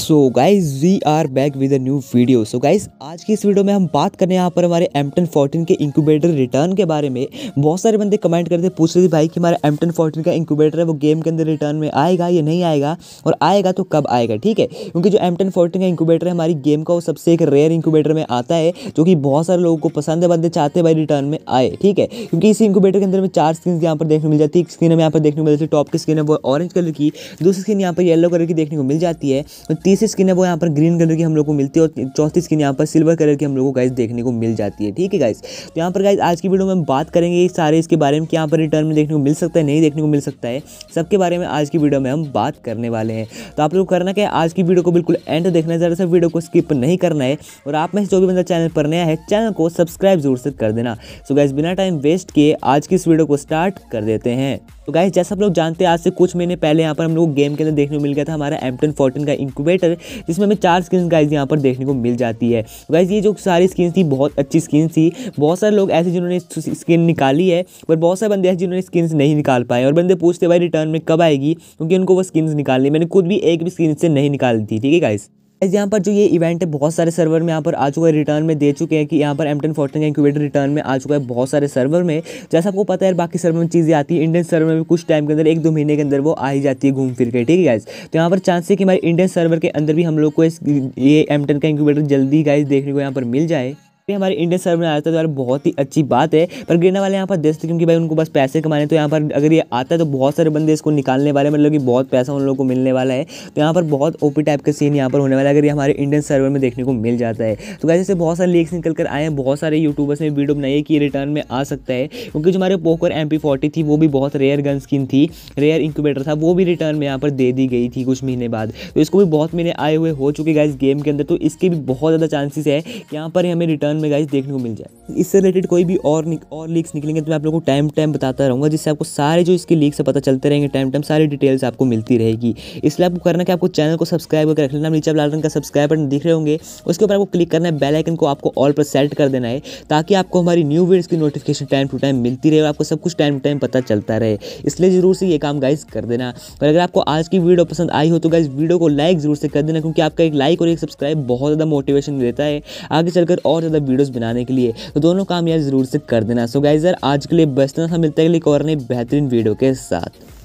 so guys we are back with a new video so guys आज की इस video में हम बात करने यहाँ पर हमारे एमटन फोर्टीन के इंक्यूबेटर रिटर्न के बारे में बहुत सारे बंदे कमेंट करते पूछ रहे थे भाई कि हमारा एमटन फोर्टीन का इंक्यूबेटर है वो गेम के अंदर रिटर्न में आएगा या नहीं आएगा और आएगा तो कब आएगा ठीक है क्योंकि जो एमटन फोर्टीन का इंक्यूबेटर है हमारी गेम का वो सबसे एक रेयर इंक्यूबेटर में आता है जो कि बहुत सारे लोगों को पसंद है बंदे चाहते भाई रिटर्न में आए ठीक है क्योंकि इसी इंक्यूबेटर के अंदर में चार स्क्रीन यहाँ पर देखने मिल जाती है एक स्क्रीन हमें यहाँ पर देखने को मिल जाती है टॉप की स्क्रीन है वो ऑरेंज कलर की दूसरी स्क्रीन यहाँ पर येलो कलर की देखने को मिल जाती है तीसरी स्किन है वो यहाँ पर ग्रीन कलर की हम लोग को मिलती है और चौथी स्किन यहाँ पर सिल्वर कलर की हम लोग को गाइस देखने को मिल जाती है ठीक है गाइस तो यहाँ पर गाइस आज की वीडियो में बात करेंगे सारे इसके बारे में कि यहाँ पर रिटर्न में देखने को मिल सकता है नहीं देखने को मिल सकता है सबके बारे में आज की वीडियो में हम बात करने वाले हैं तो आप लोग करना क्या आज की वीडियो को बिल्कुल एंड देखना है ज़रा सा वीडियो को स्किप नहीं करना है और आप में जो भी बंदा चैनल पर नया है चैनल को सब्सक्राइब जरूर से कर देना सो गाइज बिना टाइम वेस्ट किए आज की इस वीडियो को स्टार्ट कर देते हैं तो गाइस जैसा आप लोग जानते हैं आज से कुछ महीने पहले यहाँ पर हम लोग गेम के अंदर देखने को मिल गया था हमारा एमटन फोर्टीन का इंक्यूबेटर जिसमें हमें चार स्किन गाइज यहाँ पर देखने को मिल जाती है तो गाइज ये जो सारी स्किन थी बहुत अच्छी स्किन थी बहुत सारे लोग ऐसे जिन्होंने स्किन निकाली है पर बहुत सारे बंदे ऐसे जिन्होंने स्किन नहीं निकाल पाए और बंदे पूछते भाई रिटर्न में कब आएगी क्योंकि उनको वो स्किन निकालनी मैंने खुद भी एक भी स्किन से नहीं निकाली थी ठीक है गाइज़ यहाँ पर जो ये इवेंट है बहुत सारे सर्वर में यहाँ पर आ चुका है रिटर्न में दे चुके हैं कि यहाँ पर एमटन फोर्टन का इंक्यूबेटर रिटर्न में आ चुका है बहुत सारे सर्वर में जैसा आपको पता है बाकी सर्वर में चीज़ें आती है इंडियन सर्वर में भी कुछ टाइम के अंदर एक दो महीने के अंदर वो आ ही जाती है घूम फिर के ठीक है गाइज तो यहाँ पर चांस है कि हमारे इंडियन सर्वर के अंदर भी हम लोग को इस ये एमटन का इंक्यूबेटर जल्दी गाइज देखने को यहाँ पर मिल जाए पे हमारे इंडियन सर्वर में आ जाता है तो यार बहुत ही अच्छी बात है पर गिरने वाले यहाँ पर देश क्योंकि भाई उनको बस पैसे कमाने तो यहाँ पर अगर ये आता है तो बहुत सारे बंदे इसको निकालने वाले मतलब कि बहुत पैसा उन लोगों को मिलने वाला है तो यहाँ पर बहुत ओपी टाइप का सीन यहाँ पर होने वाला है अगर ये हमारे इंडियन सर्वर में देखने को मिल जाता है तो वैसे से बहुत सारे लीक्स निकल कर आए हैं बहुत सारे यूट्यूबर्स ने वीडियो बनाई है कि रिटर्न में आ सकता है क्योंकि जो हमारे पोकर एम थी वो भी बहुत रेयर गन स्किन थी रेयर इंक्यूबेटर था वो भी रिटर्न में यहाँ पर दे दी गई थी कुछ महीने बाद तो इसको भी बहुत महीने आए हुए हो चुके इस गेम के अंदर तो इसके भी बहुत ज़्यादा चांसेस है कि यहाँ पर हमें रिटर्न में गाइस देखने को मिल जाए इससे रिलेटेड कोई भी और निक, और लीक्स निकलेंगे तो मैं आप लोगों को टाइम टाइम बताता रहूँगा जिससे आपको सारे जो इसके लीक्स से पता चलते रहेंगे टाइम टाइम सारी डिटेल्स आपको मिलती रहेगी इसलिए आपको करना कि आपको चैनल को सब्सक्राइब करके रख लेना नीचे लाल रंग का सब्सक्राइब बटन दिख रहे होंगे उसके ऊपर आपको क्लिक करना है बेल आइकन को आपको ऑल पर सेट कर देना है ताकि आपको हमारी न्यू वीडियोस की नोटिफिकेशन टाइम टू टाइम मिलती रहे और आपको सब कुछ टाइम टू टाइम पता चलता रहे इसलिए ज़रूर से ये काम गाइज कर देना और अगर आपको आज की वीडियो पसंद आई हो तो गाइज वीडियो को लाइक ज़रूर से कर देना क्योंकि आपका एक लाइक और एक सब्सक्राइब बहुत ज़्यादा मोटिवेशन देता है आगे चलकर और ज़्यादा वीडियोज़ बनाने के लिए तो दोनों काम यार ज़रूर से कर देना सो गाइजर आज के लिए बस ना मिलता है एक और बेहतरीन वीडियो के साथ